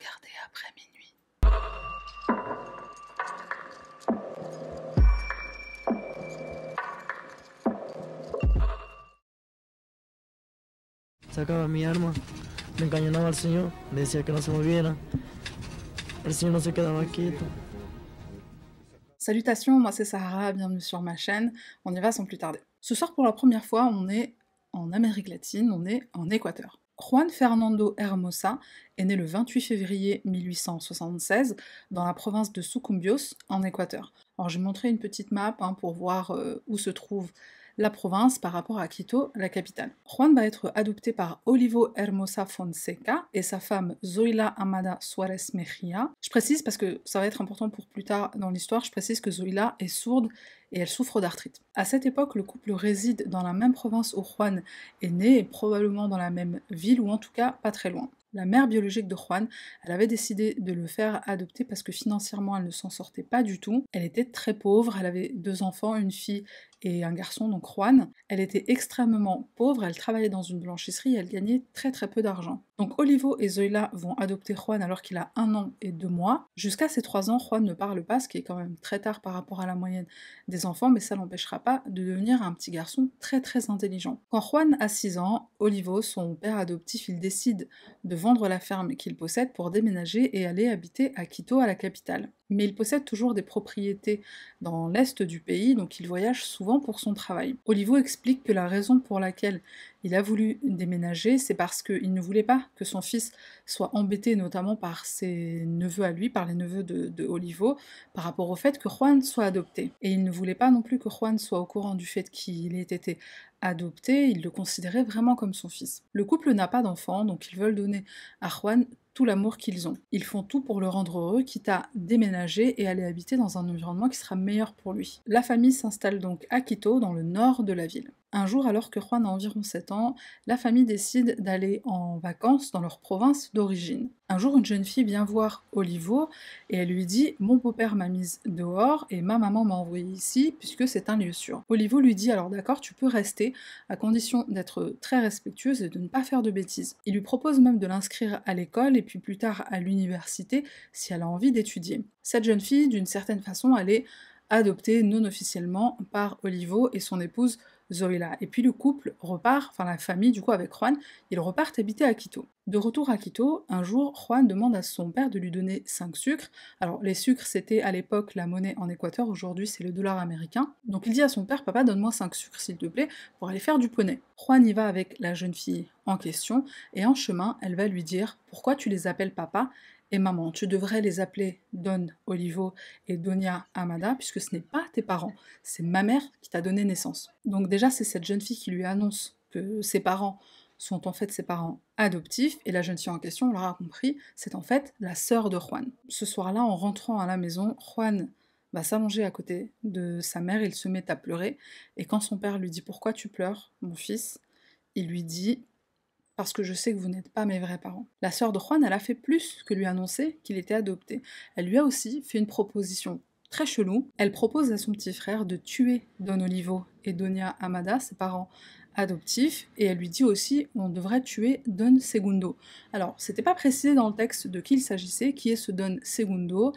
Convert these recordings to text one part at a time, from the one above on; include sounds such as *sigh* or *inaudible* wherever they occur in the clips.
Regardez après minuit. Salutations, moi c'est Sahara, bienvenue sur ma chaîne, on y va sans plus tarder. Ce soir pour la première fois, on est en Amérique latine, on est en Équateur. Juan Fernando Hermosa est né le 28 février 1876 dans la province de Sucumbios, en Équateur. Alors, je vais montrer une petite map hein, pour voir euh, où se trouve la province par rapport à Quito, la capitale. Juan va être adopté par Olivo Hermosa Fonseca et sa femme Zoila Amada Suarez Mejia. Je précise parce que ça va être important pour plus tard dans l'histoire, je précise que Zoila est sourde et elle souffre d'arthrite. À cette époque, le couple réside dans la même province où Juan est né et probablement dans la même ville ou en tout cas pas très loin. La mère biologique de Juan, elle avait décidé de le faire adopter parce que financièrement elle ne s'en sortait pas du tout. Elle était très pauvre, elle avait deux enfants, une fille et un garçon, donc Juan. Elle était extrêmement pauvre, elle travaillait dans une blanchisserie et elle gagnait très très peu d'argent. Donc Olivo et Zoila vont adopter Juan alors qu'il a un an et deux mois. Jusqu'à ses trois ans, Juan ne parle pas, ce qui est quand même très tard par rapport à la moyenne des enfants, mais ça l'empêchera pas de devenir un petit garçon très très intelligent. Quand Juan a six ans, Olivo, son père adoptif, il décide de vendre la ferme qu'il possède pour déménager et aller habiter à Quito, à la capitale mais il possède toujours des propriétés dans l'est du pays, donc il voyage souvent pour son travail. Olivo explique que la raison pour laquelle il a voulu déménager, c'est parce qu'il ne voulait pas que son fils soit embêté, notamment par ses neveux à lui, par les neveux de, Olivo, par rapport au fait que Juan soit adopté. Et il ne voulait pas non plus que Juan soit au courant du fait qu'il ait été adopté, il le considérait vraiment comme son fils. Le couple n'a pas d'enfant, donc ils veulent donner à Juan tout l'amour qu'ils ont. Ils font tout pour le rendre heureux, quitte à déménager et aller habiter dans un environnement qui sera meilleur pour lui. La famille s'installe donc à Quito, dans le nord de la ville. Un jour, alors que Juan a environ 7 ans, la famille décide d'aller en vacances dans leur province d'origine. Un jour, une jeune fille vient voir Olivo et elle lui dit Mon beau-père m'a mise dehors et ma maman m'a envoyée ici puisque c'est un lieu sûr. Olivo lui dit Alors d'accord, tu peux rester à condition d'être très respectueuse et de ne pas faire de bêtises. Il lui propose même de l'inscrire à l'école et puis plus tard à l'université si elle a envie d'étudier. Cette jeune fille, d'une certaine façon, elle est adoptée non officiellement par Olivo et son épouse Zoila. Et puis le couple repart, enfin la famille du coup avec Juan, ils repartent habiter à Quito. De retour à Quito, un jour, Juan demande à son père de lui donner 5 sucres. Alors les sucres, c'était à l'époque la monnaie en Équateur, aujourd'hui c'est le dollar américain. Donc il dit à son père, papa, donne-moi 5 sucres s'il te plaît, pour aller faire du poney. Juan y va avec la jeune fille en question, et en chemin, elle va lui dire, pourquoi tu les appelles papa et maman. Tu devrais les appeler Don Olivo et Donia Amada, puisque ce n'est pas tes parents, c'est ma mère qui t'a donné naissance. Donc déjà, c'est cette jeune fille qui lui annonce que ses parents sont en fait ses parents adoptifs, et la jeune fille en question, on l'aura compris, c'est en fait la sœur de Juan. Ce soir-là, en rentrant à la maison, Juan va s'allonger à côté de sa mère, il se met à pleurer, et quand son père lui dit Pourquoi tu pleures, mon fils il lui dit parce que je sais que vous n'êtes pas mes vrais parents. La sœur de Juan, elle a fait plus que lui annoncer qu'il était adopté. Elle lui a aussi fait une proposition très chelou. Elle propose à son petit frère de tuer Don Olivo et Donia Amada, ses parents adoptifs, et elle lui dit aussi on devrait tuer Don Segundo. Alors, c'était pas précisé dans le texte de qui il s'agissait, qui est ce Don Segundo.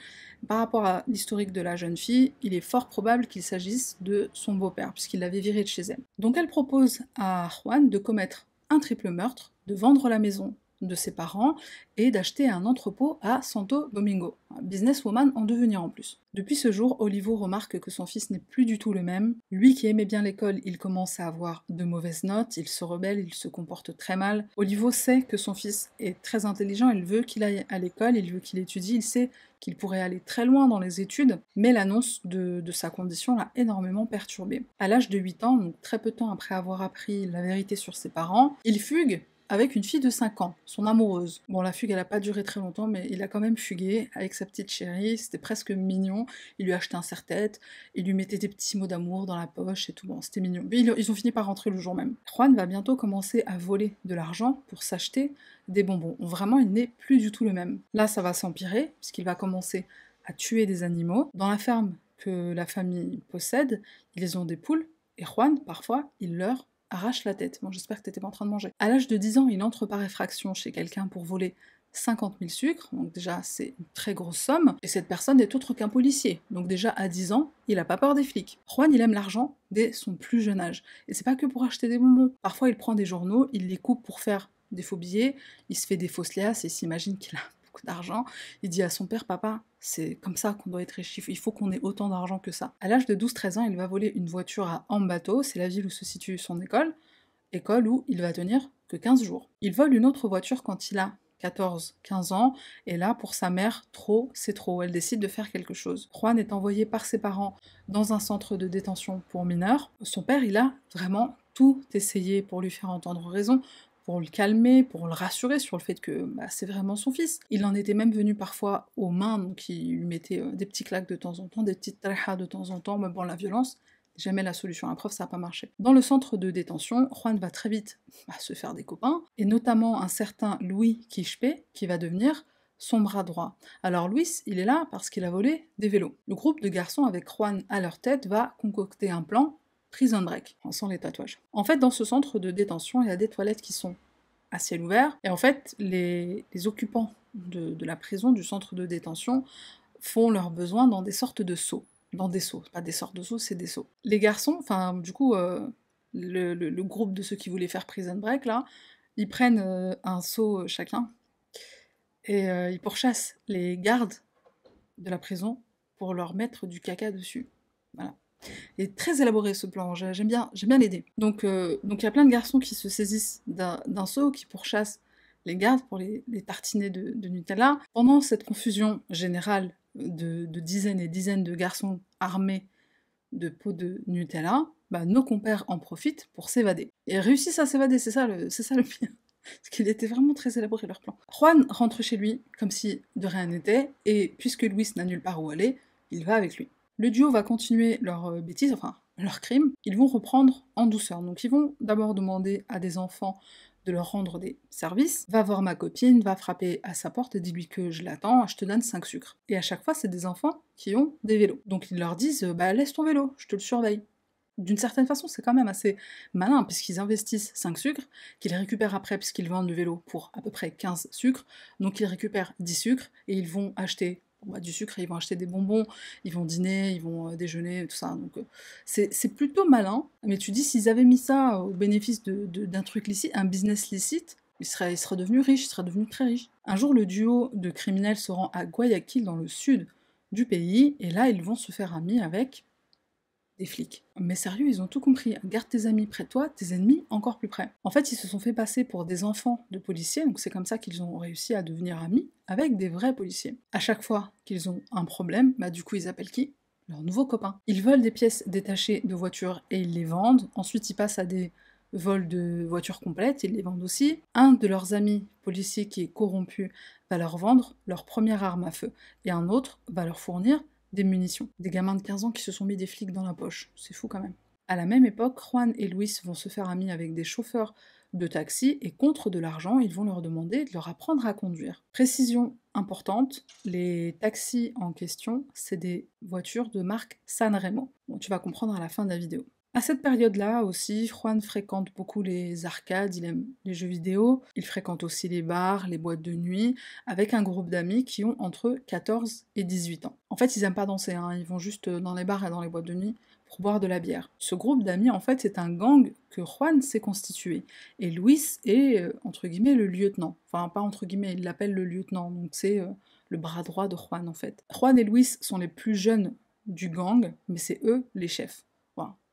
Par rapport à l'historique de la jeune fille, il est fort probable qu'il s'agisse de son beau-père, puisqu'il l'avait viré de chez elle. Donc elle propose à Juan de commettre un triple meurtre, de vendre la maison de ses parents et d'acheter un entrepôt à Santo Domingo, businesswoman en devenir en plus. Depuis ce jour, Olivo remarque que son fils n'est plus du tout le même. Lui qui aimait bien l'école, il commence à avoir de mauvaises notes, il se rebelle, il se comporte très mal. Olivo sait que son fils est très intelligent, il veut qu'il aille à l'école, il veut qu'il étudie, il sait qu'il pourrait aller très loin dans les études, mais l'annonce de, sa condition l'a énormément perturbé. À l'âge de 8 ans, très peu de temps après avoir appris la vérité sur ses parents, il fugue avec une fille de 5 ans, son amoureuse. Bon, la fugue, elle n'a pas duré très longtemps, mais il a quand même fugué avec sa petite chérie, c'était presque mignon. Il lui achetait un serre-tête, il lui mettait des petits mots d'amour dans la poche et tout, bon, c'était mignon. Mais ils ont fini par rentrer le jour même. Juan va bientôt commencer à voler de l'argent pour s'acheter des bonbons. Vraiment, il n'est plus du tout le même. Là, ça va s'empirer, puisqu'il va commencer à tuer des animaux. Dans la ferme que la famille possède, ils ont des poules, et Juan, parfois, il leur arrache la tête. Bon, j'espère que t'étais pas en train de manger. À l'âge de 10 ans, il entre par effraction chez quelqu'un pour voler 50 000 sucres, donc déjà c'est une très grosse somme, et cette personne n'est autre qu'un policier, donc déjà à 10 ans, il n'a pas peur des flics. Juan, il aime l'argent dès son plus jeune âge, et c'est pas que pour acheter des bonbons. Parfois, il prend des journaux, il les coupe pour faire des faux billets, il se fait des fausses liasses et s'imagine qu'il a *laughs* beaucoup d'argent. Il dit à son père, papa, c'est comme ça qu'on doit être riche, il faut qu'on ait autant d'argent que ça. À l'âge de 12-13 ans, il va voler une voiture à Ambato, c'est la ville où se situe son école, école où il va tenir que 15 jours. Il vole une autre voiture quand il a 14, 15 ans, et là, pour sa mère, trop, c'est trop. Elle décide de faire quelque chose. Juan est envoyé par ses parents dans un centre de détention pour mineurs. Son père, il a vraiment tout essayé pour lui faire entendre raison, pour le calmer, pour le rassurer sur le fait que bah, c'est vraiment son fils. Il en était même venu parfois aux mains, donc il lui mettait euh, des petits claques de temps en temps, des petites de temps en temps, mais bon, la violence, jamais la solution. à preuve, ça n'a pas marché. Dans le centre de détention, Juan va très vite bah, se faire des copains, et notamment un certain Louis Quichepé, qui va devenir son bras droit. Alors Louis, il est là parce qu'il a volé des vélos. Le groupe de garçons avec Juan à leur tête va concocter un plan Prison Break, sans les tatouages. En fait, dans ce centre de détention, il y a des toilettes qui sont à ciel ouvert, et en fait, les, occupants de, la prison, du centre de détention, font leurs besoins dans des sortes de seaux. Dans des seaux, pas des sortes de seaux, c'est des seaux. Les garçons, enfin, du coup, euh, le, groupe de ceux qui voulaient faire Prison Break, là, ils prennent euh, un seau euh, chacun et ils pourchassent les gardes de la prison pour leur mettre du caca dessus. Voilà est très élaboré ce plan. J'aime bien, j'aime bien euh, Donc, il y a plein de garçons qui se saisissent d'un seau, qui pourchassent les gardes pour les, les tartiner de, Nutella. Pendant cette confusion générale de, dizaines et dizaines de garçons armés de pots de Nutella, bah, nos compères en profitent pour s'évader. Et réussissent à s'évader, c'est ça le, c'est ça le pire. *laughs* Parce qu'il était vraiment très élaboré leur plan. Juan rentre chez lui comme si de rien n'était, et puisque Luis n'a nulle part où aller, il va avec lui. Le duo va continuer leur euh, bêtise, enfin leur crime. Ils vont reprendre en douceur. Donc ils vont d'abord demander à des enfants de leur rendre des services, va voir ma copine, va frapper à sa porte et dis-lui que je l'attends, je te donne 5 sucres. Et à chaque fois, c'est des enfants qui ont des vélos. Donc ils leur disent, euh, bah laisse ton vélo, je te le surveille. D'une certaine façon, c'est quand même assez malin, puisqu'ils investissent 5 sucres, qu'ils récupèrent après, puisqu'ils vendent le vélo pour à peu près 15 sucres. Donc ils récupèrent 10 sucres et ils vont acheter bah, du sucre ils vont acheter des bonbons, ils vont dîner, ils vont euh, déjeuner, tout ça. Donc euh, c'est plutôt malin. Mais tu dis, s'ils avaient mis ça au bénéfice d'un truc licite, un business licite, ils seraient il serait devenu riche, il serait devenu très riche. Un jour, le duo de criminels se rend à Guayaquil, dans le sud du pays, et là, ils vont se faire amis avec des flics. Mais sérieux, ils ont tout compris. Garde tes amis près de toi, tes ennemis encore plus près. En fait, ils se sont fait passer pour des enfants de policiers, donc c'est comme ça qu'ils ont réussi à devenir amis avec des vrais policiers. À chaque fois qu'ils ont un problème, bah du coup ils appellent qui Leurs nouveaux copains. Ils volent des pièces détachées de voitures et ils les vendent. Ensuite, ils passent à des vols de voitures complètes, ils les vendent aussi. Un de leurs amis policiers qui est corrompu va leur vendre leur première arme à feu et un autre va leur fournir des munitions. Des gamins de 15 ans qui se sont mis des flics dans la poche. C'est fou quand même. À la même époque, Juan et Luis vont se faire amis avec des chauffeurs de taxi et contre de l'argent, ils vont leur demander de leur apprendre à conduire. Précision importante, les taxis en question, c'est des voitures de marque Sanremo. Bon, tu vas comprendre à la fin de la vidéo. À cette période-là aussi, Juan fréquente beaucoup les arcades, il aime les jeux vidéo, il fréquente aussi les bars, les boîtes de nuit, avec un groupe d'amis qui ont entre 14 et 18 ans. En fait, ils n'aiment pas danser, hein. ils vont juste dans les bars et dans les boîtes de nuit pour boire de la bière. Ce groupe d'amis, en fait, c'est un gang que Juan s'est constitué. Et Luis est, euh, entre guillemets, le lieutenant. Enfin, pas entre guillemets, il l'appelle le lieutenant, donc c'est euh, le bras droit de Juan, en fait. Juan et Luis sont les plus jeunes du gang, mais c'est eux les chefs.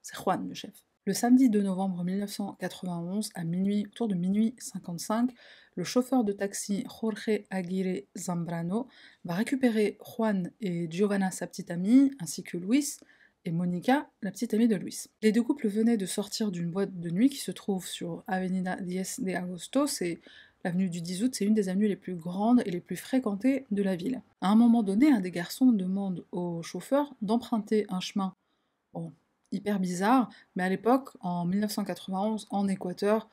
C'est Juan, le chef. Le samedi 2 novembre 1991, à minuit, autour de minuit 55, le chauffeur de taxi Jorge Aguirre Zambrano va récupérer Juan et Giovanna, sa petite amie, ainsi que Luis et Monica, la petite amie de Luis. Les deux couples venaient de sortir d'une boîte de nuit qui se trouve sur Avenida 10 de Agosto, c'est L'avenue du 10 août, c'est une des avenues les plus grandes et les plus fréquentées de la ville. À un moment donné, un des garçons demande au chauffeur d'emprunter un chemin en hyper bizarre, mais à l'époque, en 1991, en Équateur,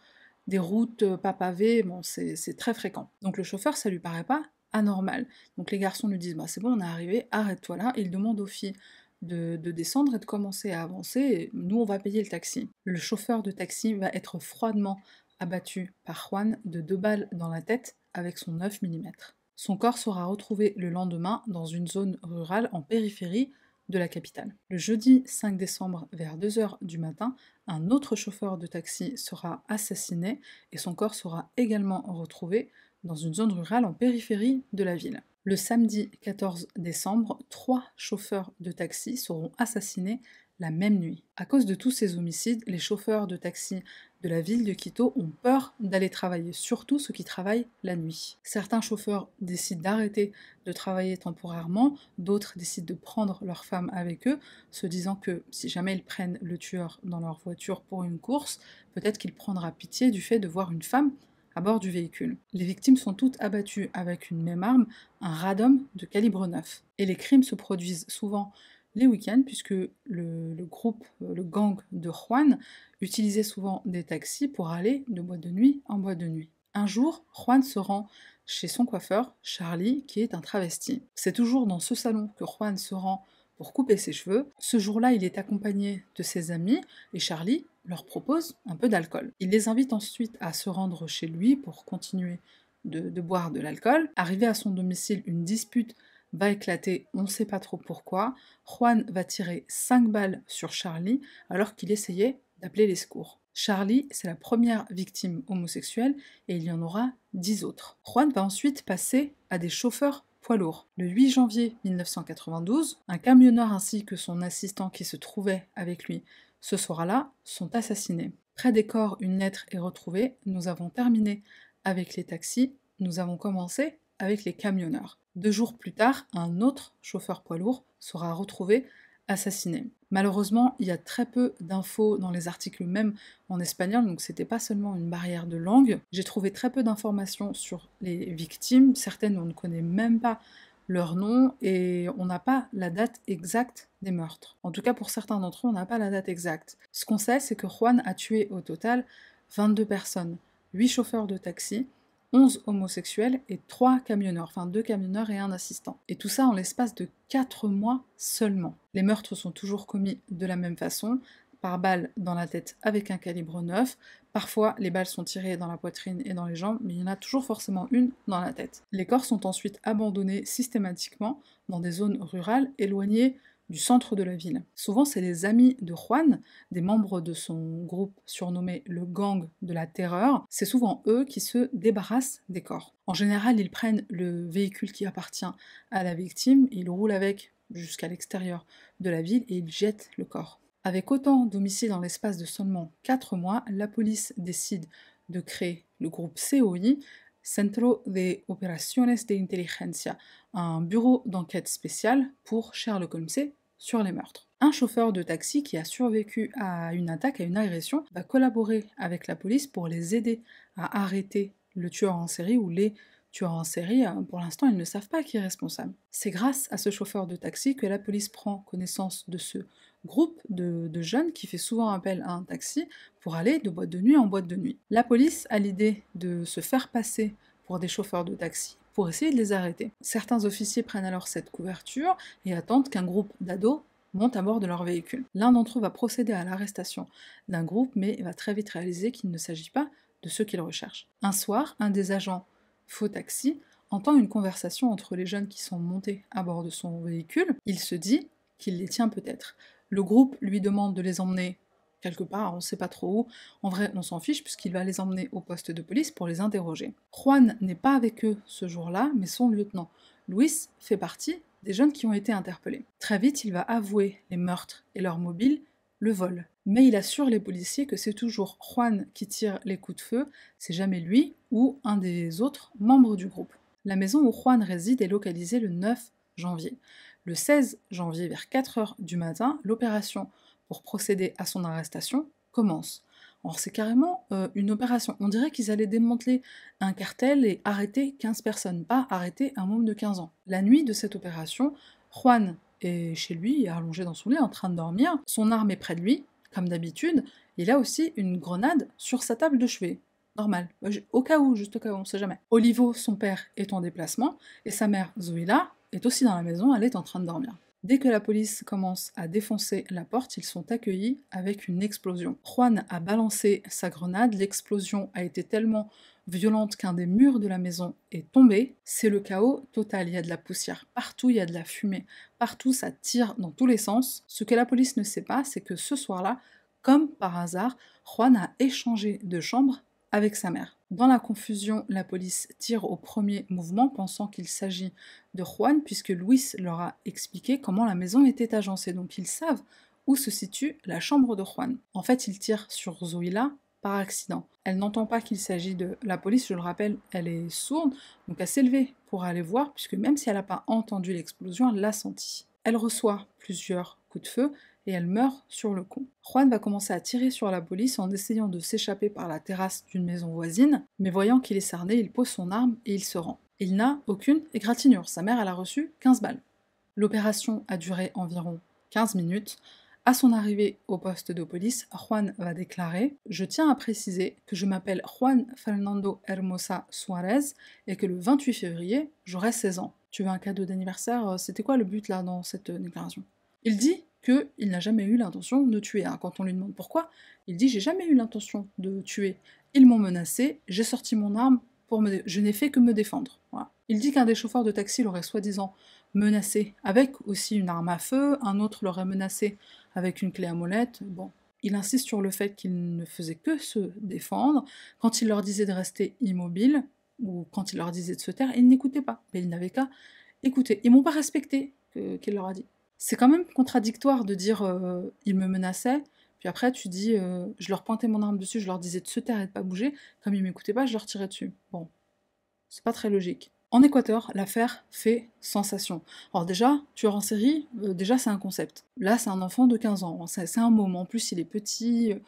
des routes euh, pas pavées, bon, c'est très fréquent. Donc le chauffeur, ça lui paraît pas anormal. Donc les garçons lui disent, bah, c'est bon, on est arrivé, arrête-toi là, il demande aux filles de, de, descendre et de commencer à avancer, et nous, on va payer le taxi. Le chauffeur de taxi va être froidement abattu par Juan de deux balles dans la tête avec son 9 mm. Son corps sera retrouvé le lendemain dans une zone rurale en périphérie de la capitale. Le jeudi 5 décembre vers 2h du matin, un autre chauffeur de taxi sera assassiné et son corps sera également retrouvé dans une zone rurale en périphérie de la ville. Le samedi 14 décembre, trois chauffeurs de taxi seront assassinés la même nuit. À cause de tous ces homicides, les chauffeurs de taxi de la ville de Quito ont peur d'aller travailler, surtout ceux qui travaillent la nuit. Certains chauffeurs décident d'arrêter de travailler temporairement, d'autres décident de prendre leur femme avec eux, se disant que si jamais ils prennent le tueur dans leur voiture pour une course, peut-être qu'il prendra pitié du fait de voir une femme à bord du véhicule. Les victimes sont toutes abattues avec une même arme, un radom de calibre 9. Et les crimes se produisent souvent les week-ends, puisque le, groupe, euh, le gang de Juan, utilisait souvent des taxis pour aller de boîte de nuit en boîte de nuit. Un jour, Juan se rend chez son coiffeur, Charlie, qui est un travesti. C'est toujours dans ce salon que Juan se rend pour couper ses cheveux. Ce jour-là, il est accompagné de ses amis et Charlie leur propose un peu d'alcool. Il les invite ensuite à se rendre chez lui pour continuer de boire de l'alcool. Arrivé à son domicile, une dispute va éclater, on ne sait pas trop pourquoi. Juan va tirer 5 balles sur Charlie alors qu'il essayait d'appeler les secours. Charlie, c'est la première victime homosexuelle et il y en aura 10 autres. Juan va ensuite passer à des chauffeurs poids lourds. Le 8 janvier 1992, un camionneur ainsi que son assistant qui se trouvait avec lui ce soir-là sont assassinés. Près des corps, une lettre est retrouvée. Nous avons terminé avec les taxis, nous avons commencé avec les camionneurs. Deux jours plus tard, un autre chauffeur poids lourd sera retrouvé assassiné. Malheureusement, il y a très peu d'infos dans les articles même en espagnol, donc c'était pas seulement une barrière de langue. J'ai trouvé très peu d'informations sur les victimes, certaines on ne connaît même pas leur nom et on n'a pas la date exacte des meurtres. En tout cas, pour certains d'entre eux, on n'a pas la date exacte. Ce qu'on sait, c'est que Juan a tué au total 22 personnes, 8 chauffeurs de taxi, 11 homosexuels et 3 camionneurs, enfin 2 camionneurs et un assistant. Et tout ça en l'espace de 4 mois seulement. Les meurtres sont toujours commis de la même façon, par balles dans la tête avec un calibre 9. Parfois, les balles sont tirées dans la poitrine et dans les jambes, mais il y en a toujours forcément une dans la tête. Les corps sont ensuite abandonnés systématiquement dans des zones rurales éloignées du centre de la ville. Souvent, c'est les amis de Juan, des membres de son groupe surnommé le Gang de la Terreur, c'est souvent eux qui se débarrassent des corps. En général, ils prennent le véhicule qui appartient à la victime, ils roulent avec jusqu'à l'extérieur de la ville et ils jettent le corps. Avec autant d'homicides dans l'espace de seulement 4 mois, la police décide de créer le groupe COI, Centro de Operaciones de Inteligencia, un bureau d'enquête spécial pour Sherlock Holmes sur les meurtres. Un chauffeur de taxi qui a survécu à une attaque, à une agression, va collaborer avec la police pour les aider à arrêter le tueur en série ou les tueurs en série. Euh, pour l'instant, ils ne savent pas qui est responsable. C'est grâce à ce chauffeur de taxi que la police prend connaissance de ce groupe de, de, jeunes qui fait souvent appel à un taxi pour aller de boîte de nuit en boîte de nuit. La police a l'idée de se faire passer pour des chauffeurs de taxi pour essayer de les arrêter. Certains officiers prennent alors cette couverture et attendent qu'un groupe d'ados monte à bord de leur véhicule. L'un d'entre eux va procéder à l'arrestation d'un groupe, mais va très vite réaliser qu'il ne s'agit pas de ceux qu'il recherche. Un soir, un des agents faux taxi entend une conversation entre les jeunes qui sont montés à bord de son véhicule. Il se dit qu'il les tient peut-être. Le groupe lui demande de les emmener quelque part, on ne sait pas trop où. En vrai, on s'en fiche puisqu'il va les emmener au poste de police pour les interroger. Juan n'est pas avec eux ce jour-là, mais son lieutenant. Luis fait partie des jeunes qui ont été interpellés. Très vite, il va avouer les meurtres et leur mobile, le vol. Mais il assure les policiers que c'est toujours Juan qui tire les coups de feu, c'est jamais lui ou un des autres membres du groupe. La maison où Juan réside est localisée le 9 janvier. Le 16 janvier, vers 4h du matin, l'opération pour procéder à son arrestation commence. Or c'est carrément euh, une opération. On dirait qu'ils allaient démanteler un cartel et arrêter 15 personnes, pas arrêter un homme de 15 ans. La nuit de cette opération, Juan est chez lui, allongé dans son lit, en train de dormir. Son arme est près de lui, comme d'habitude. Il a aussi une grenade sur sa table de chevet. Normal. Euh, au cas où, juste au cas où, on sait jamais. Olivo, son père, est en déplacement et sa mère, Zoila, est aussi dans la maison, elle est en train de dormir. Dès que la police commence à défoncer la porte, ils sont accueillis avec une explosion. Juan a balancé sa grenade, l'explosion a été tellement violente qu'un des murs de la maison est tombé. C'est le chaos total, il y a de la poussière partout, il y a de la fumée partout, ça tire dans tous les sens. Ce que la police ne sait pas, c'est que ce soir-là, comme par hasard, Juan a échangé de chambre avec sa mère. Dans la confusion, la police tire au premier mouvement, pensant qu'il s'agit de Juan, puisque Luis leur a expliqué comment la maison était agencée, donc ils savent où se situe la chambre de Juan. En fait, ils tirent sur Zoila par accident. Elle n'entend pas qu'il s'agit de la police, je le rappelle, elle est sourde, donc elle s'est pour aller voir, puisque même si elle n'a pas entendu l'explosion, elle l'a sentie. Elle reçoit plusieurs coups de feu et elle meurt sur le coup. Juan va commencer à tirer sur la police en essayant de s'échapper par la terrasse d'une maison voisine, mais voyant qu'il est cerné, il pose son arme et il se rend. Il n'a aucune égratignure, sa mère elle a reçu 15 balles. L'opération a duré environ 15 minutes. À son arrivée au poste de police, Juan va déclarer Je tiens à préciser que je m'appelle Juan Fernando Hermosa Suarez et que le 28 février, j'aurai 16 ans. Tu veux un cadeau d'anniversaire euh, C'était quoi le but là dans cette euh, déclaration Il dit qu'il n'a jamais eu l'intention de tuer. Hein. Quand on lui demande pourquoi, il dit J'ai jamais eu l'intention de tuer. Ils m'ont menacé, j'ai sorti mon arme, je n'ai fait que me défendre. Il dit qu'un des chauffeurs de taxi l'aurait soi-disant menacé avec aussi une arme à feu, un autre l'aurait menacé avec une clé à molette. Bon, il insiste sur le fait qu'il ne faisait que se défendre. Quand il leur disait de rester immobile, ou quand il leur disait de se taire, ils n'écoutaient pas. Mais ils n'avaient qu'à écouter. Ils m'ont pas respecté, qu'il leur a dit. C'est quand même contradictoire de dire euh, il me menaçait après, tu dis, euh, je leur pointais mon arme dessus, je leur disais de se taire et de pas bouger. Comme ils m'écoutaient pas, je leur tirais dessus. Bon, c'est pas très logique. En Équateur, l'affaire fait sensation. Alors déjà, tueur en série, euh, déjà c'est un concept. Là, c'est un enfant de 15 ans, c'est un moment. En plus, il est petit, euh,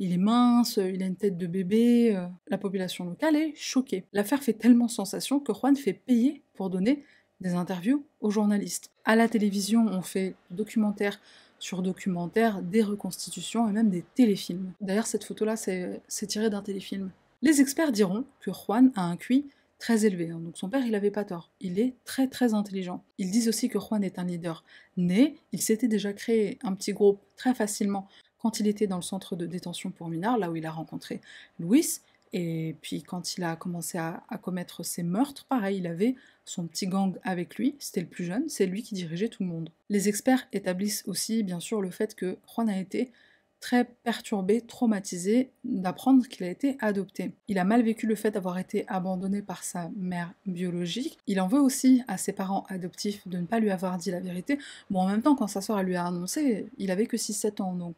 il est mince, il a une tête de bébé. La population locale est choquée. L'affaire fait tellement sensation que Juan fait payer pour donner des interviews aux journalistes. À la télévision, on fait documentaire sur documentaires, des reconstitutions et même des téléfilms. D'ailleurs, cette photo-là, c'est tiré d'un téléfilm. Les experts diront que Juan a un QI très élevé, hein. donc son père, il n'avait pas tort. Il est très très intelligent. Ils disent aussi que Juan est un leader né, il s'était déjà créé un petit groupe très facilement quand il était dans le centre de détention pour Minard, là où il a rencontré Luis, et puis quand il a commencé à commettre ses meurtres, pareil, il avait son petit gang avec lui, c'était le plus jeune, c'est lui qui dirigeait tout le monde. Les experts établissent aussi bien sûr le fait que Juan a été très perturbé, traumatisé d'apprendre qu'il a été adopté. Il a mal vécu le fait d'avoir été abandonné par sa mère biologique. Il en veut aussi à ses parents adoptifs de ne pas lui avoir dit la vérité. Bon, en même temps, quand sa soeur lui a annoncé, il avait que 6-7 ans, donc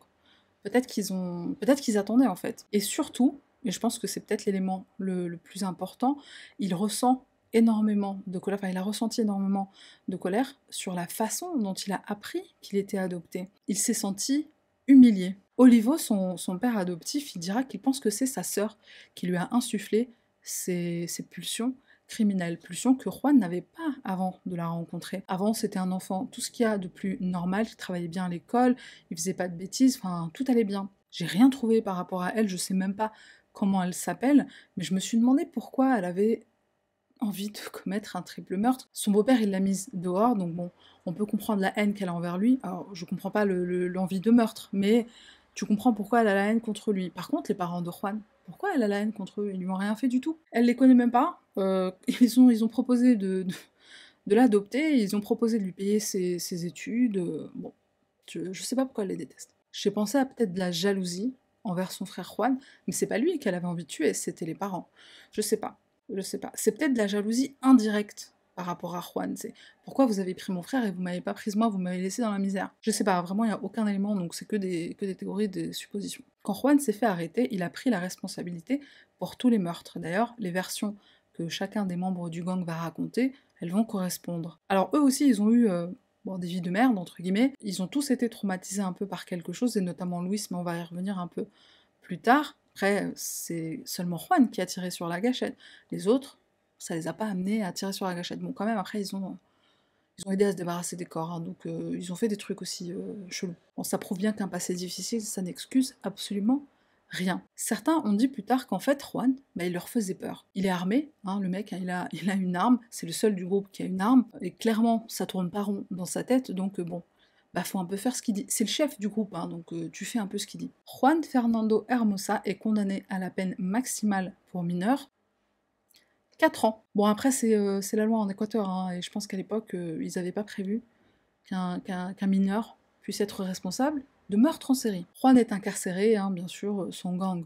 peut-être qu'ils ont... peut être qu'ils attendaient en fait. Et surtout, et je pense que c'est peut-être l'élément le plus important, il ressent énormément de colère, enfin il a ressenti énormément de colère sur la façon dont il a appris qu'il était adopté. Il s'est senti humilié. Olivo, son, père adoptif, il dira qu'il pense que c'est sa sœur qui lui a insufflé ces pulsions criminelles, pulsions que Juan n'avait pas avant de la rencontrer. Avant, c'était un enfant, tout ce qu'il y a de plus normal, il travaillait bien à l'école, il faisait pas de bêtises, enfin tout allait bien. J'ai rien trouvé par rapport à elle, je sais même pas comment elle s'appelle, mais je me suis demandé pourquoi elle avait envie de commettre un triple meurtre. Son beau-père, il l'a mise dehors, donc bon, on peut comprendre la haine qu'elle a envers lui. Alors, je comprends pas l'envie de meurtre, mais tu comprends pourquoi elle a la haine contre lui. Par contre, les parents de Juan, pourquoi elle a la haine contre eux Ils lui ont rien fait du tout. Elle les connaît même pas. Euh, *laughs* ils, ont, ils ont proposé de, de, l'adopter, ils ont proposé de lui payer ses, études. Bon, je, je sais pas pourquoi elle les déteste. J'ai pensé à peut-être de la jalousie envers son frère Juan, mais c'est pas lui qu'elle avait envie de tuer, c'était les parents. Je sais pas. Je sais pas. C'est peut-être de la jalousie indirecte par rapport à Juan. C'est pourquoi vous avez pris mon frère et vous m'avez pas prise moi, vous m'avez laissé dans la misère. Je sais pas, vraiment, il n'y a aucun élément, donc c'est que des, que des théories, des suppositions. Quand Juan s'est fait arrêter, il a pris la responsabilité pour tous les meurtres. D'ailleurs, les versions que chacun des membres du gang va raconter, elles vont correspondre. Alors eux aussi, ils ont eu euh, bon, des vies de merde, entre guillemets. Ils ont tous été traumatisés un peu par quelque chose, et notamment Louis, mais on va y revenir un peu plus tard. Après, c'est seulement Juan qui a tiré sur la gâchette. Les autres, ça les a pas amenés à tirer sur la gâchette. Bon, quand même, après, ils ont, ils ont aidé à se débarrasser des corps. Hein. donc, euh, ils ont fait des trucs aussi euh, chelous. Bon, ça prouve bien qu'un passé difficile, ça n'excuse absolument rien. Certains ont dit plus tard qu'en fait, Juan, bah, il leur faisait peur. Il est armé, hein, le mec, il, a, il a une arme, c'est le seul du groupe qui a une arme, et clairement, ça tourne pas rond dans sa tête, donc euh, bon, bah faut un peu faire ce qu'il dit. C'est le chef du groupe, hein, donc euh, tu fais un peu ce qu'il dit. Juan Fernando Hermosa est condamné à la peine maximale pour mineur. 4 ans. Bon, après, euh, c'est la loi en Équateur, hein, et je pense qu'à l'époque, euh, ils n'avaient pas prévu qu'un mineur puisse être responsable de meurtre en série. Juan est incarcéré, hein, bien sûr, son gang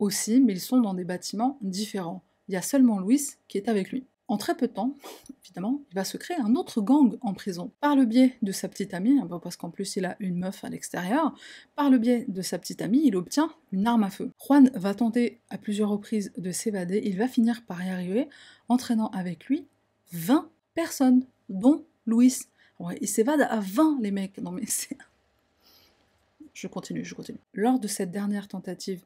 aussi, mais ils sont dans des bâtiments différents. Il y a seulement Luis qui est avec lui en très peu de temps, évidemment, il va se créer un autre gang en prison, par le biais de sa petite amie, hein, parce qu'en plus il a une meuf à l'extérieur, par le biais de sa petite amie, il obtient une arme à feu. Juan va tenter à plusieurs reprises de s'évader, il va finir par y arriver, entraînant avec lui 20 personnes, dont Luis. Ouais, il s'évade à 20 les mecs, non mais *laughs* c'est... Je continue, je continue. Lors de cette dernière tentative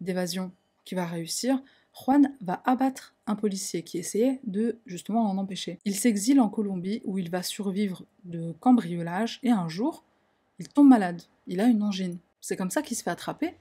d'évasion qui va réussir, Juan va abattre un policier qui essayait de justement en empêcher. Il s'exile en Colombie où il va survivre de cambriolage et un jour, il tombe malade. Il a une angine. C'est comme ça qu'il se fait attraper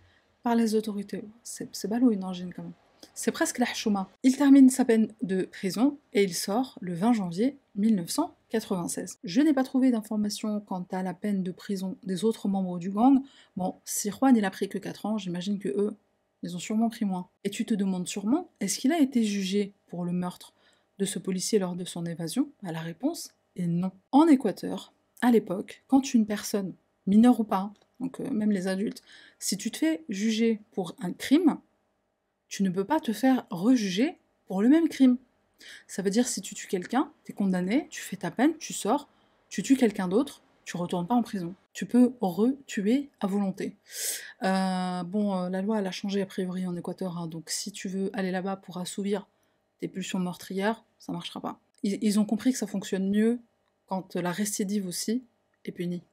par les autorités. C'est ballot une angine quand même. C'est presque la chouma. Il termine sa peine de prison et il sort le 20 janvier 1996. Je n'ai pas trouvé d'informations quant à la peine de prison des autres membres du gang. Bon, si Juan il a pris que 4 ans, j'imagine que eux, ils ont sûrement pris moins. Et tu te demandes sûrement, est-ce qu'il a été jugé pour le meurtre de ce policier lors de son évasion bah, La réponse est non. En Équateur, à l'époque, quand une personne, mineure ou pas, donc euh, même les adultes, si tu te fais juger pour un crime, tu ne peux pas te faire rejuger pour le même crime. Ça veut dire si tu tues quelqu'un, tu es condamné, tu fais ta peine, tu sors, tu tues quelqu'un d'autre, tu retournes pas en prison tu peux re-tuer à volonté. Euh, bon, euh, la loi, elle a changé a priori en Équateur, hein, donc si tu veux aller là-bas pour assouvir tes pulsions meurtrières, ça ne marchera pas. Ils, ont compris que ça fonctionne mieux quand la récidive aussi est punie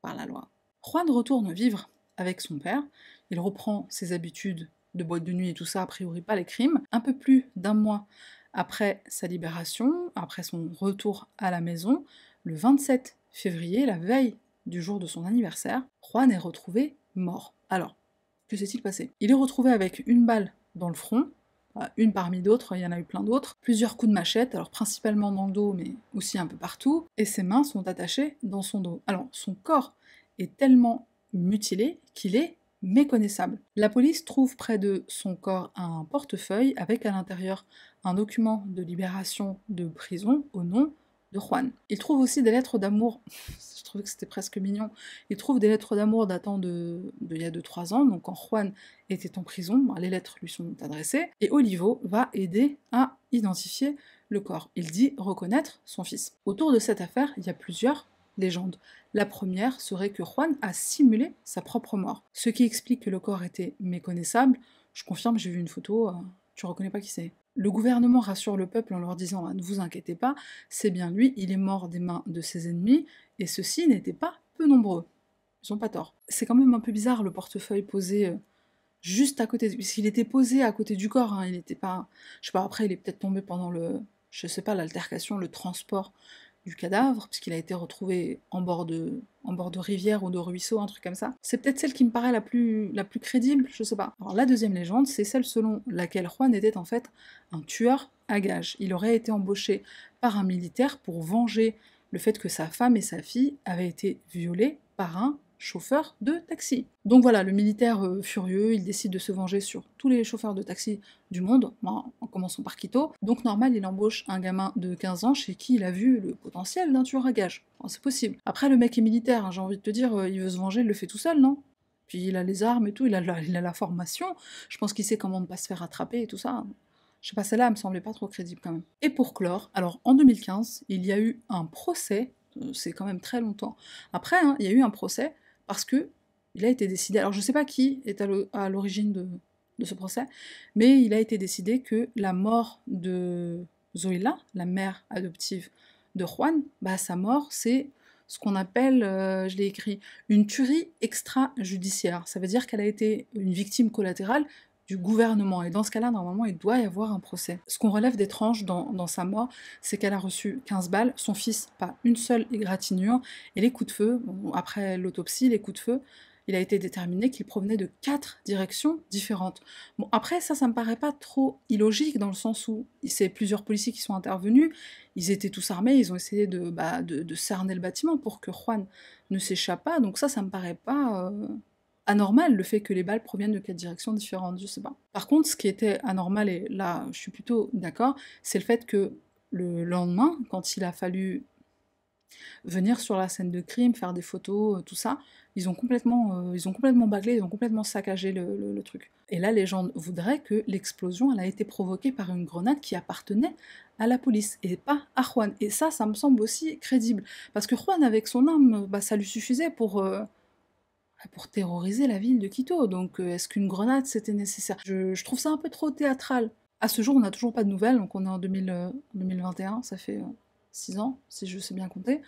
par la loi. Juan retourne vivre avec son père, il reprend ses habitudes de boîte de nuit et tout ça, a priori pas les crimes. Un peu plus d'un mois après sa libération, après son retour à la maison, le 27 février, la veille du jour de son anniversaire, Juan est retrouvé mort. Alors, que s'est-il passé Il est retrouvé avec une balle dans le front, une parmi d'autres, il y en a eu plein d'autres, plusieurs coups de machette, alors principalement dans le dos, mais aussi un peu partout, et ses mains sont attachées dans son dos. Alors, son corps est tellement mutilé qu'il est méconnaissable. La police trouve près de son corps un portefeuille avec à l'intérieur un document de libération de prison au nom il trouve aussi des lettres d'amour, *laughs* je trouvais que c'était presque mignon, il trouve des lettres d'amour datant de, il y a 2-3 ans, donc quand Juan était en prison, bah, les lettres lui sont adressées, et Olivo va aider à identifier le corps. Il dit reconnaître son fils. Autour de cette affaire, il y a plusieurs légendes. La première serait que Juan a simulé sa propre mort, ce qui explique que le corps était méconnaissable. Je confirme, j'ai vu une photo, euh, tu reconnais pas qui c'est. Le gouvernement rassure le peuple en leur disant ah, Ne vous inquiétez pas, c'est bien lui, il est mort des mains de ses ennemis, et ceux-ci n'étaient pas peu nombreux. Ils n'ont pas tort. C'est quand même un peu bizarre le portefeuille posé euh, juste à côté, puisqu'il était posé à côté du corps, hein, il n'était pas. Je sais pas, après il est peut-être tombé pendant le. Je sais pas, l'altercation, le transport du cadavre, puisqu'il a été retrouvé en bord, de, en bord de rivière ou de ruisseau, un truc comme ça. C'est peut-être celle qui me paraît la plus, la plus crédible, je sais pas. Alors la deuxième légende, c'est celle selon laquelle Juan était en fait un tueur à gages. Il aurait été embauché par un militaire pour venger le fait que sa femme et sa fille avaient été violées par un chauffeur de taxi. Donc voilà, le militaire euh, furieux, il décide de se venger sur tous les chauffeurs de taxi du monde, hein, en commençant par Quito. Donc normal, il embauche un gamin de 15 ans chez qui il a vu le potentiel d'un tueur à gage. c'est possible. Après, le mec est militaire, hein, j'ai envie de te dire, euh, il veut se venger, il le fait tout seul, non Puis il a les armes et tout, il a la, formation, je pense qu'il sait comment ne pas se faire attraper et tout ça. Hein. Je sais pas, celle-là, me semblait pas trop crédible quand même. Et pour clore, alors en 2015, il y a eu un procès, euh, c'est quand même très longtemps, après, il y a eu un procès parce que il a été décidé, alors je ne sais pas qui est à l'origine de, ce procès, mais il a été décidé que la mort de Zoila, la mère adoptive de Juan, bah, sa mort, c'est ce qu'on appelle, euh, je l'ai écrit, une tuerie extrajudiciaire. Ça veut dire qu'elle a été une victime collatérale, du gouvernement. Et dans ce cas-là, normalement, il doit y avoir un procès. Ce qu'on relève d'étrange dans, sa mort, c'est qu'elle a reçu 15 balles, son fils pas une seule égratignure, et les coups de feu, après l'autopsie, les coups de feu, il a été déterminé qu'il provenaient de quatre directions différentes. Bon, après, ça, ça me paraît pas trop illogique dans le sens où c'est plusieurs policiers qui sont intervenus, ils étaient tous armés, ils ont essayé de, bah, cerner le bâtiment pour que Juan ne s'échappe pas, donc ça, ça me paraît pas. Euh, anormal le fait que les balles proviennent de quatre directions différentes, je sais pas. Par contre, ce qui était anormal, et là je suis plutôt d'accord, c'est le fait que le lendemain, quand il a fallu venir sur la scène de crime, faire des photos, euh, tout ça, ils ont complètement, euh, ils ont complètement ils ont complètement saccagé le, truc. Et là, les gens voudraient que l'explosion, elle a été provoquée par une grenade qui appartenait à la police et pas à Juan. Et ça, ça me semble aussi crédible. Parce que Juan, avec son arme, bah, ça lui suffisait pour... Euh, pour terroriser la ville de Quito. Donc euh, est-ce qu'une grenade c'était nécessaire je, trouve ça un peu trop théâtral. À ce jour, on n'a toujours pas de nouvelles, donc on est en 2000, 2021, euh, ça fait 6 euh, ans, si je sais bien compter.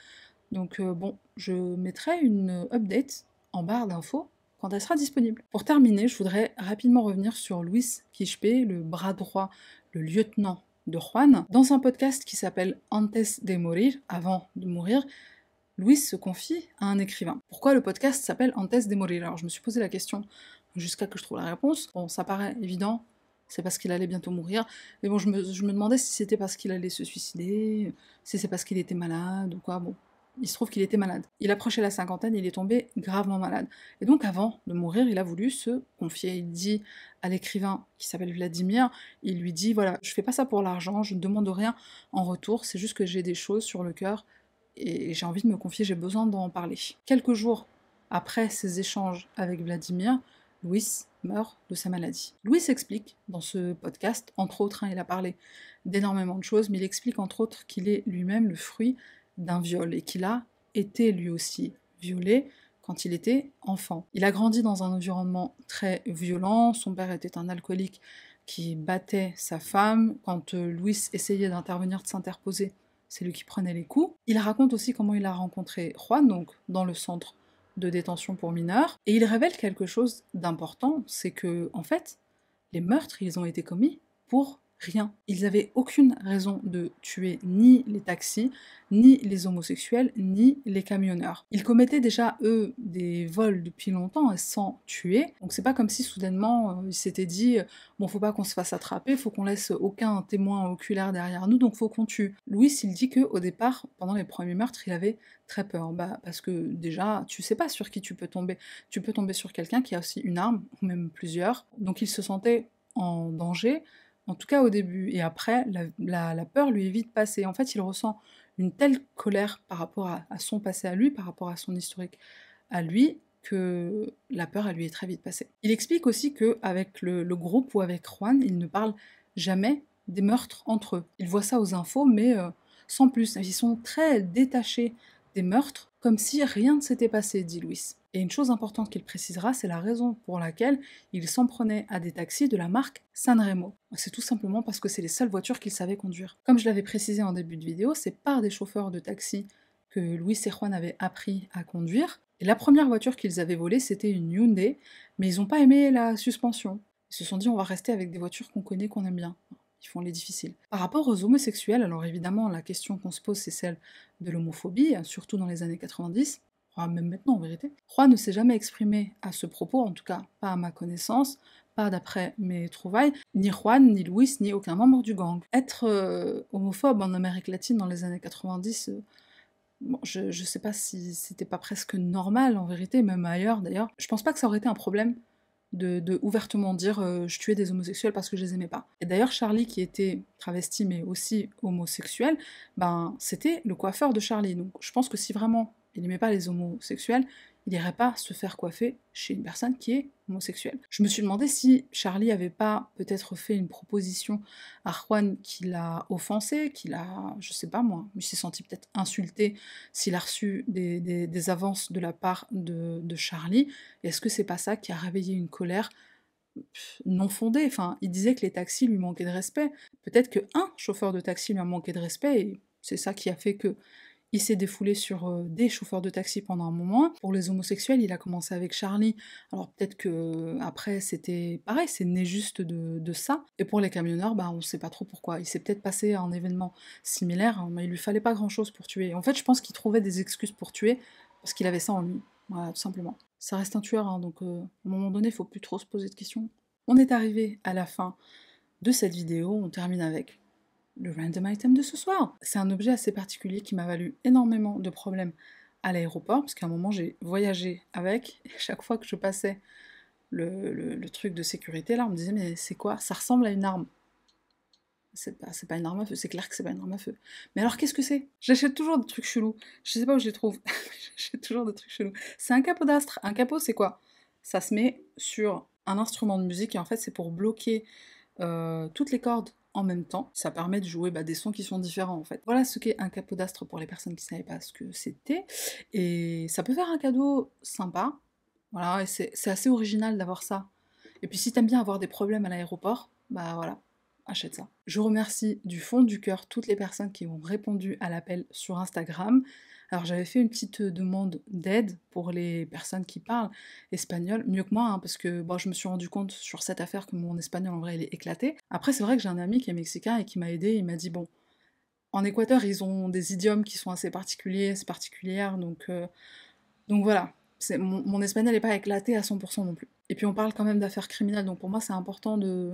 Donc bon, je mettrai une update en barre d'infos quand elle sera disponible. Pour terminer, je voudrais rapidement revenir sur Luis Quispe, le bras droit, le lieutenant de Juan. Dans un podcast qui s'appelle Antes de Morir, avant de mourir, Louis se confie à un écrivain. Pourquoi le podcast s'appelle Antes de mourir Alors je me suis posé la question jusqu'à que je trouve la réponse. Bon, ça paraît évident, c'est parce qu'il allait bientôt mourir. Mais bon, je me, demandais si c'était parce qu'il allait se suicider, si c'est parce qu'il était malade ou quoi. Bon, il se trouve qu'il était malade. Il approchait la cinquantaine, il est tombé gravement malade. Et donc avant de mourir, il a voulu se confier. Il dit à l'écrivain qui s'appelle Vladimir, il lui dit voilà, je fais pas ça pour l'argent, je ne demande rien en retour, c'est juste que j'ai des choses sur le cœur et j'ai envie de me confier, j'ai besoin d'en parler. Quelques jours après ces échanges avec Vladimir, Louis meurt de sa maladie. Louis explique dans ce podcast, entre autres, hein, il a parlé d'énormément de choses, mais il explique entre autres qu'il est lui-même le fruit d'un viol et qu'il a été lui aussi violé quand il était enfant. Il a grandi dans un environnement très violent, son père était un alcoolique qui battait sa femme. Quand euh, Louis essayait d'intervenir, de s'interposer, c'est lui qui prenait les coups. Il raconte aussi comment il a rencontré Juan, donc dans le centre de détention pour mineurs, et il révèle quelque chose d'important, c'est que, en fait, les meurtres, ils ont été commis pour rien. Ils avaient aucune raison de tuer ni les taxis, ni les homosexuels, ni les camionneurs. Ils commettaient déjà, eux, des vols depuis longtemps sans tuer. Donc c'est pas comme si soudainement euh, ils s'étaient dit euh, bon, faut pas qu'on se fasse attraper, faut qu'on laisse aucun témoin oculaire derrière nous, donc faut qu'on tue. Louis, il dit que au départ, pendant les premiers meurtres, il avait très peur. Bah, parce que déjà, tu sais pas sur qui tu peux tomber. Tu peux tomber sur quelqu'un qui a aussi une arme, ou même plusieurs. Donc il se sentait en danger en tout cas au début. Et après, la, peur lui est vite passée. En fait, il ressent une telle colère par rapport à, son passé à lui, par rapport à son historique à lui, que la peur à lui est très vite passée. Il explique aussi que avec le, groupe ou avec Juan, il ne parle jamais des meurtres entre eux. Il voit ça aux infos, mais euh, sans plus. Ils sont très détachés des meurtres, comme si rien ne s'était passé, dit Louis. Et une chose importante qu'il précisera, c'est la raison pour laquelle il s'en prenait à des taxis de la marque Sanremo. C'est tout simplement parce que c'est les seules voitures qu'il savait conduire. Comme je l'avais précisé en début de vidéo, c'est par des chauffeurs de taxi que Louis et Juan avaient appris à conduire. Et la première voiture qu'ils avaient volée, c'était une Hyundai, mais ils n'ont pas aimé la suspension. Ils se sont dit, on va rester avec des voitures qu'on connaît, qu'on aime bien. Ils font les difficiles. Par rapport aux homosexuels, alors évidemment, la question qu'on se pose, c'est celle de l'homophobie, surtout dans les années 90. Ah, même maintenant en vérité, Roy ne s'est jamais exprimé à ce propos, en tout cas pas à ma connaissance, pas d'après mes trouvailles, ni Juan, ni Luis, ni aucun membre du gang. Être euh, homophobe en Amérique latine dans les années 90, euh, je ne sais pas si c'était pas presque normal en vérité, même ailleurs d'ailleurs. Je pense pas que ça aurait été un problème de, ouvertement dire euh, je tuais des homosexuels parce que je les aimais pas. Et d'ailleurs, Charlie, qui était travesti mais aussi homosexuel, ben c'était le coiffeur de Charlie. Donc je pense que si vraiment il n'aimait pas les homosexuels, il n'irait pas se faire coiffer chez une personne qui est homosexuelle. Je me suis demandé si Charlie n'avait pas peut-être fait une proposition à Juan qui l'a offensé, qui l'a, je sais pas moi, il s'est senti peut-être insulté s'il a reçu des, avances de la part de, de Charlie. Est-ce que c'est pas ça qui a réveillé une colère non fondée Enfin, il disait que les taxis lui manquaient de respect. Peut-être que un chauffeur de taxi lui a manqué de respect et c'est ça qui a fait que il s'est défoulé sur euh, des chauffeurs de taxi pendant un moment. Pour les homosexuels, il a commencé avec Charlie. Alors peut-être que euh, après c'était pareil, c'est né juste de, ça. Et pour les camionneurs, bah, on ne sait pas trop pourquoi. Il s'est peut-être passé un événement similaire, hein, mais il lui fallait pas grand-chose pour tuer. En fait, je pense qu'il trouvait des excuses pour tuer parce qu'il avait ça en lui. Voilà, tout simplement. Ça reste un tueur, hein, donc euh, à un moment donné, il faut plus trop se poser de questions. On est arrivé à la fin de cette vidéo, on termine avec le random item de ce soir. C'est un objet assez particulier qui m'a valu énormément de problèmes à l'aéroport, parce qu'à un moment j'ai voyagé avec, et chaque fois que je passais le, truc de sécurité, là on me disait mais c'est quoi Ça ressemble à une arme. C'est pas, une arme à feu, c'est clair que c'est pas une arme à feu. Mais alors qu'est-ce que c'est J'achète toujours des trucs chelous. Je sais pas où je les trouve. *laughs* J'achète toujours des trucs chelous. C'est un capot d'astre. Un capot, c'est quoi Ça se met sur un instrument de musique et en fait c'est pour bloquer euh, toutes les cordes en même temps. Ça permet de jouer bah, des sons qui sont différents en fait. Voilà ce qu'est un capodastre pour les personnes qui ne savaient pas ce que c'était. Et ça peut faire un cadeau sympa. Voilà, et c'est assez original d'avoir ça. Et puis si t'aimes bien avoir des problèmes à l'aéroport, bah voilà, achète ça. Je remercie du fond du cœur toutes les personnes qui ont répondu à l'appel sur Instagram. Alors j'avais fait une petite euh, demande d'aide pour les personnes qui parlent espagnol, mieux que moi, hein, parce que bon, je me suis rendu compte sur cette affaire que mon espagnol en vrai il est éclaté. Après c'est vrai que j'ai un ami qui est mexicain et qui m'a aidé, il m'a dit bon, en Équateur ils ont des idiomes qui sont assez particuliers, assez particulières, donc, euh, donc voilà, mon, espagnol n'est pas éclaté à 100% non plus. Et puis on parle quand même d'affaires criminelles, donc pour moi c'est important de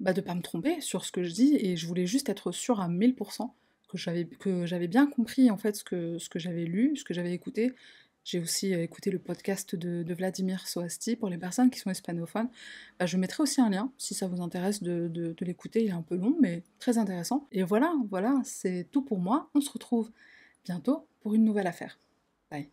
bah, de pas me tromper sur ce que je dis, et je voulais juste être sûre à 1000% que j'avais bien compris en fait ce que ce que j'avais lu, ce que j'avais écouté. J'ai aussi euh, écouté le podcast de, Vladimir Soasti pour les personnes qui sont hispanophones. Bah, je mettrai aussi un lien si ça vous intéresse de, de l'écouter. Il est un peu long mais très intéressant. Et voilà, voilà, c'est tout pour moi. On se retrouve bientôt pour une nouvelle affaire. Bye.